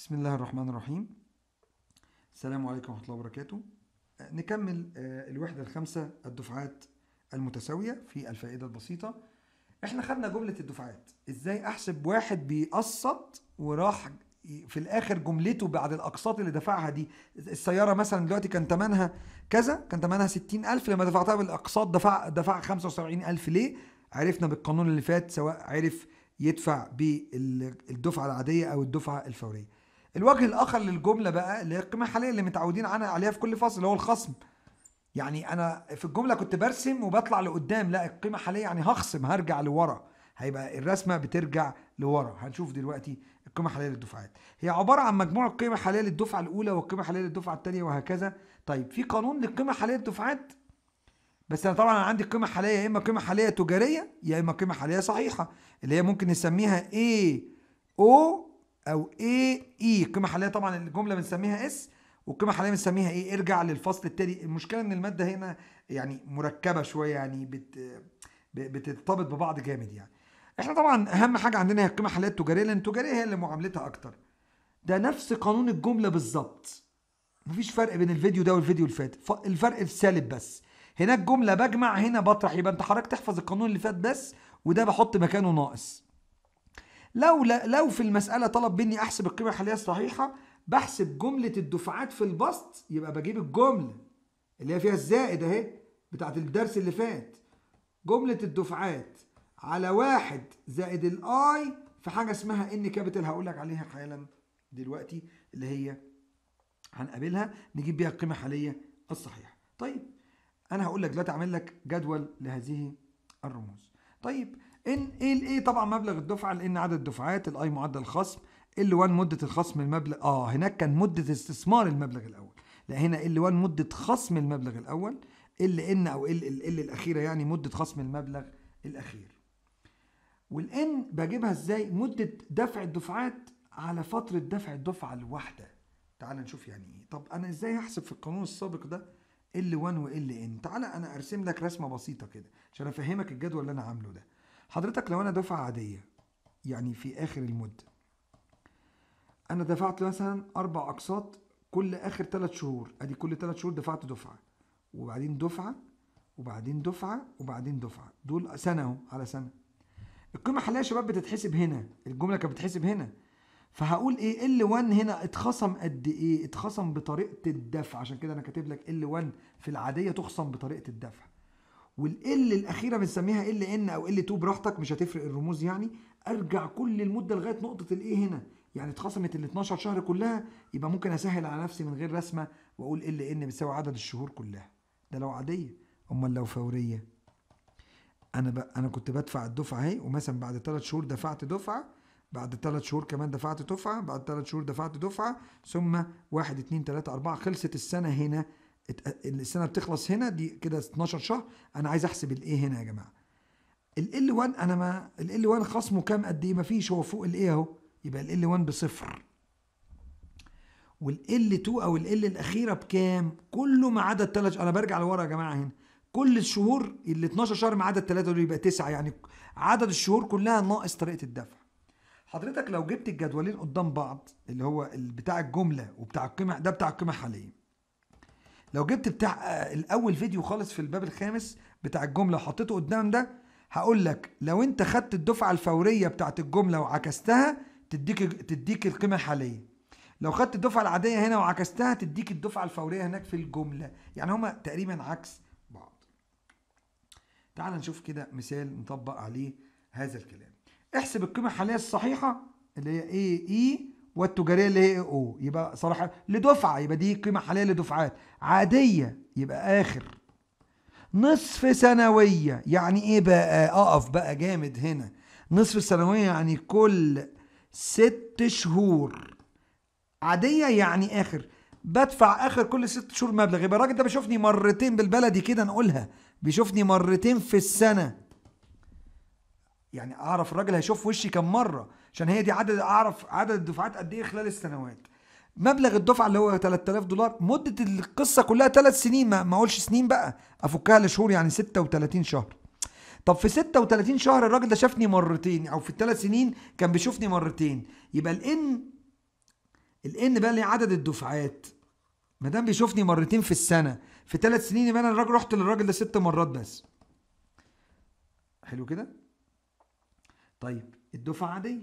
بسم الله الرحمن الرحيم السلام عليكم ورحمة الله وبركاته آه، نكمل آه، الوحدة الخامسة الدفعات المتساوية في الفائدة البسيطة احنا خدنا جملة الدفعات ازاي احسب واحد بيقسط وراح في الاخر جملته بعد الاقساط اللي دفعها دي السياره مثلا دلوقتي كان ثمنها كذا كان ثمنها 60000 لما دفعتها بالاقساط دفع دفع 75000 ليه عرفنا بالقانون اللي فات سواء عرف يدفع بالدفعه العاديه او الدفعه الفوريه الوجه الاخر للجمله بقى اللي هي القيمه الحاليه اللي متعودين عنها عليها في كل فصل اللي هو الخصم يعني انا في الجمله كنت برسم وبطلع لقدام لا القيمه الحاليه يعني هخصم هرجع لورا هيبقى الرسمه بترجع لورا هنشوف دلوقتي القيمه الحاليه للدفعات هي عباره عن مجموع القيمه الحاليه للدفعه الاولى والقيمه الحاليه للدفعه الثانيه وهكذا طيب في قانون للقيمه الحاليه للدفعات بس انا طبعا انا عندي قيمه حاليه يا اما قيمه حاليه تجاريه يا اما قيمه حاليه صحيحه اللي هي ممكن نسميها اي او او اي اي e. القيمه الحاليه طبعا الجمله بنسميها اس والقيمه الحاليه بنسميها ايه ارجع للفصل التالي المشكله ان الماده هنا يعني مركبه شويه يعني بت بترتبط ببعض جامد يعني احنا طبعا اهم حاجه عندنا هي القيمه الحاليه التجاريه لان التجاريه هي اللي معاملتها اكتر ده نفس قانون الجمله بالظبط مفيش فرق بين الفيديو ده والفيديو اللي فات الفرق في السالب بس هناك جمله بجمع هنا بطرح يبقى انت حضرتك تحفظ القانون اللي فات بس وده بحط مكانه ناقص لو لو في المساله طلب مني احسب القيمه الحاليه الصحيحه بحسب جمله الدفعات في البسط يبقى بجيب الجمله اللي هي فيها الزائد اهي بتاعت الدرس اللي فات جمله الدفعات على واحد زائد الاي في حاجه اسمها ان كابيتال هقول لك عليها حالا دلوقتي اللي هي هنقابلها نجيب بيها القيمه الحاليه الصحيحه طيب انا هقول لك دلوقتي اعمل لك جدول لهذه الرموز طيب ان ايه الايه طبعا مبلغ الدفعه لان عدد الدفعات الاي معدل الخصم ال 1 مده الخصم المبلغ اه هناك كان مده استثمار المبلغ الاول لا هنا ال 1 مده خصم المبلغ الاول ال ان او ال ال الاخيره يعني مده خصم المبلغ الاخير والان بجيبها ازاي مده دفع الدفعات على فتره دفع الدفعه الواحده تعال نشوف يعني ايه طب انا ازاي احسب في القانون السابق ده ال 1 وال ان تعال انا ارسم لك رسمه بسيطه كده عشان افهمك الجدول اللي انا عامله ده حضرتك لو انا دفعه عاديه يعني في اخر المده انا دفعت مثلا اربع اقساط كل اخر ثلاث شهور ادي كل ثلاث شهور دفعت دفعه وبعدين دفعه وبعدين دفعه وبعدين دفعه دول سنه اهو على سنه القيمه الحاليه يا شباب بتتحسب هنا الجمله كانت بتتحسب هنا فهقول ايه ال 1 هنا اتخصم قد ايه اتخصم بطريقه الدفع عشان كده انا كاتب لك ال 1 في العاديه تخصم بطريقه الدفع والال الاخيره بنسميها ال ان او ال 2 براحتك مش هتفرق الرموز يعني ارجع كل المده لغايه نقطه الايه هنا يعني اتخصمت ال 12 شهر كلها يبقى ممكن اسهل على نفسي من غير رسمه واقول ال ان بتساوي عدد الشهور كلها ده لو عاديه امال لو فوريه انا ب... انا كنت بدفع الدفعه اهي ومثلا بعد 3 شهور دفعت دفعه بعد 3 شهور كمان دفعت دفعه بعد 3 شهور دفعت دفعه ثم 1 2 3 4 خلصت السنه هنا السنه بتخلص هنا دي كده 12 شهر انا عايز احسب الايه هنا يا جماعه ال L1 انا ما ال L1 خصمه كام قد ايه مفيش هو فوق الايه اهو يبقى ال L1 بصفر وال L2 او ال L الاخيره بكام كله ما عدا الثلاث انا برجع لورا يا جماعه هنا كل الشهور ال 12 شهر ما عدا الثلاثه دول يبقى تسعه يعني عدد الشهور كلها ناقص طريقه الدفع حضرتك لو جبت الجدولين قدام بعض اللي هو بتاع الجمله وبتاع القيمه ده بتاع القيمه حاليا لو جبت بتاع آه، الاول فيديو خالص في الباب الخامس بتاع الجمله وحطيته قدام ده هقول لك لو انت خدت الدفعه الفوريه بتاعت الجمله وعكستها تديك تديك القيمه الحاليه لو خدت الدفعه العاديه هنا وعكستها تديك الدفعه الفوريه هناك في الجمله يعني هما تقريبا عكس بعض تعال نشوف كده مثال نطبق عليه هذا الكلام احسب القيمه الحاليه الصحيحه اللي هي اي اي e، والتجاريه اللي هي او يبقى صراحه لدفعه يبقى دي قيمه حاليه لدفعات عاديه يبقى اخر نصف سنويه يعني ايه بقى اقف بقى جامد هنا نصف سنويه يعني كل ست شهور عاديه يعني اخر بدفع اخر كل ست شهور مبلغ يبقى الراجل ده بيشوفني مرتين بالبلدي كده نقولها بيشوفني مرتين في السنه يعني اعرف الراجل هيشوف وشي كم مره عشان هي دي عدد اعرف عدد الدفعات قد ايه خلال السنوات مبلغ الدفعه اللي هو 3000 دولار مده القصه كلها 3 سنين ما اقولش سنين بقى افكها لشهور يعني 36 شهر طب في 36 شهر الراجل ده شافني مرتين او في الثلاث سنين كان بيشوفني مرتين يبقى الان الان بقى لي عدد الدفعات ما دام بيشوفني مرتين في السنه في ثلاث سنين يبقى انا الراجل رحت للراجل ده ست مرات بس حلو كده طيب الدفعه عاديه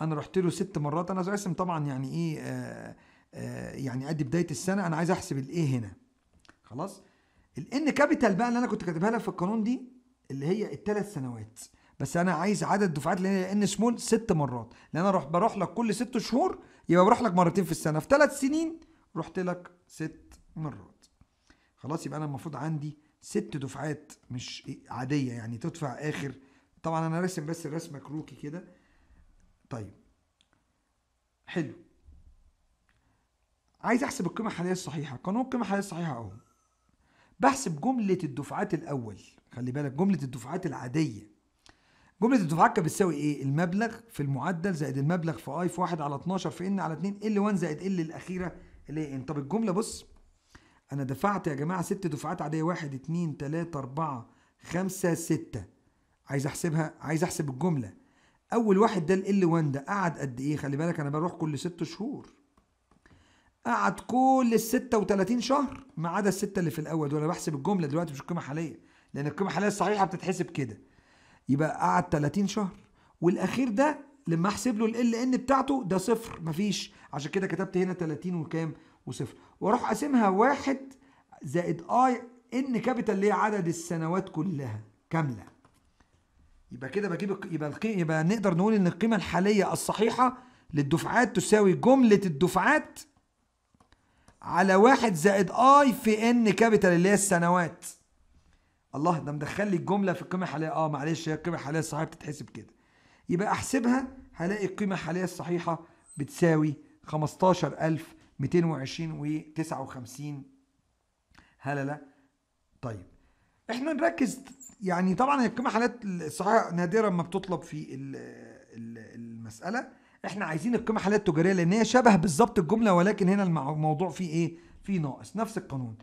انا رحت له ست مرات انا قاسم طبعا يعني ايه آآ آه، آآ آه، يعني ادي بدايه السنه انا عايز احسب الايه هنا خلاص الان كابيتال بقى اللي انا كنت كاتبها لك في القانون دي اللي هي الثلاث سنوات بس انا عايز عدد دفعات اللي هي ان سمول ست مرات لان انا بروح لك كل ست شهور يبقى بروح لك مرتين في السنه في ثلاث سنين رحت لك ست مرات خلاص يبقى انا المفروض عندي ست دفعات مش عاديه يعني تدفع اخر طبعا انا راسم بس الرسمه كروكي كده طيب حلو عايز احسب القيمه الحاليه الصحيحه قانون القيمه الحاليه الصحيحه اهو بحسب جمله الدفعات الاول خلي بالك جمله الدفعات العاديه جمله الدفعات كانت بتساوي ايه المبلغ في المعدل زائد المبلغ في اي في 1 على 12 في ان على 2 ال 1 زائد ال الاخيره اللي هي ان طب الجمله بص انا دفعت يا جماعه ست دفعات عاديه 1 2 3 4 5 6 عايز احسبها عايز احسب الجمله اول واحد ده ال 1 ده قعد قد ايه خلي بالك انا بروح كل ست شهور قعد كل ال 36 شهر ما عدا السته اللي في الاول دول انا بحسب الجمله دلوقتي مش القيمه الحاليه لان القيمه الحاليه الصحيحه بتتحسب كده يبقى قعد 30 شهر والاخير ده لما احسب له ال ان بتاعته ده صفر مفيش عشان كده كتبت هنا 30 وكام وصفر واروح قاسمها واحد زائد اي ان كابيتال اللي هي عدد السنوات كلها كامله يبقى كده بجيب يبقى يبقى نقدر نقول ان القيمة الحالية الصحيحة للدفعات تساوي جملة الدفعات على واحد زائد اي في ان كابيتال اللي هي السنوات الله ده مدخل لي الجملة في القيمة الحالية اه معلش هي القيمة الحالية الصحيحة بتتحسب كده يبقى احسبها هلاقي القيمة الحالية الصحيحة بتساوي 15220 و59 هلله طيب احنا نركز يعني طبعا هي القيمه حالات صحيح نادرا ما بتطلب في المساله احنا عايزين القيمه حالات التجاريه لان هي شبه بالظبط الجمله ولكن هنا الموضوع فيه ايه فيه ناقص نفس القانون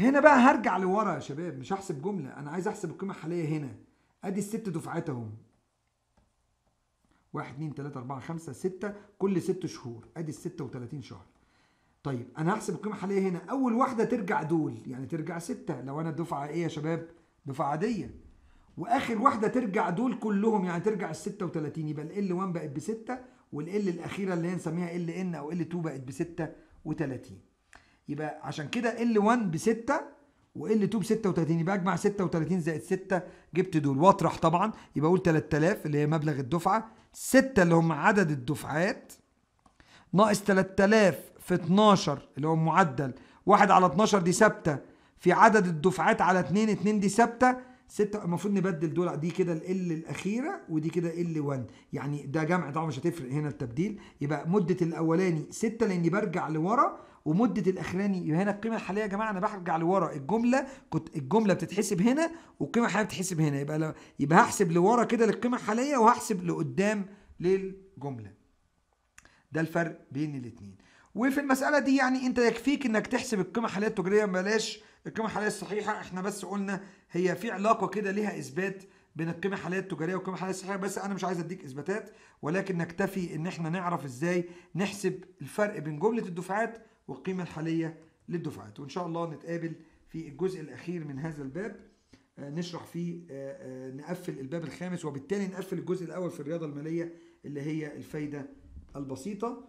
هنا بقى هرجع لورا يا شباب مش هحسب جمله انا عايز احسب القيمه الحاليه هنا ادي الست دفعات اهو 1 2 3 4 5 6 كل 6 شهور ادي ال 36 شهر طيب انا هحسب القيمه الحاليه هنا اول واحده ترجع دول يعني ترجع ستة لو انا دفعه ايه يا شباب دفعه عاديه واخر واحده ترجع دول كلهم يعني ترجع ال 36 يبقى ال L1 بقت ب 6 وال L الاخيره اللي هي نسميها ال N او ال 2 بقت ب 36 يبقى عشان كده ال 1 ب 6 وال 2 ب 36 يبقى اجمع 36 زائد 6 جبت دول واطرح طبعا يبقى اقول 3000 اللي هي مبلغ الدفعه 6 اللي هم عدد الدفعات ناقص 3000 في 12 اللي هو معدل 1 على 12 دي ثابته في عدد الدفعات على 2 2 دي ثابته 6 المفروض نبدل دول دي كده ال الاخيره ودي كده ال 1 يعني ده جمع طبعا مش هتفرق هنا التبديل يبقى مده الاولاني 6 لاني برجع لورا ومده الاخراني يبقى هنا القيمه الحاليه يا جماعه انا برجع لورا الجمله كنت الجمله بتتحسب هنا والقيمه الحاليه بتتحسب هنا يبقى لو يبقى هحسب لورا كده للقيمه الحاليه وهحسب لقدام للجمله ده الفرق بين الاثنين وفي المسألة دي يعني أنت يكفيك إنك تحسب القيمة الحالية التجارية بلاش القيمة الحالية الصحيحة إحنا بس قلنا هي في علاقة كده ليها إثبات بين القيمة الحالية التجارية والقيمة الحالية الصحيحة بس أنا مش عايز أديك إثباتات ولكن نكتفي إن إحنا نعرف إزاي نحسب الفرق بين جملة الدفعات والقيمة الحالية للدفعات وإن شاء الله نتقابل في الجزء الأخير من هذا الباب آه، نشرح فيه آه، آه، نقفل الباب الخامس وبالتالي نقفل الجزء الأول في الرياضة المالية اللي هي الفايدة البسيطة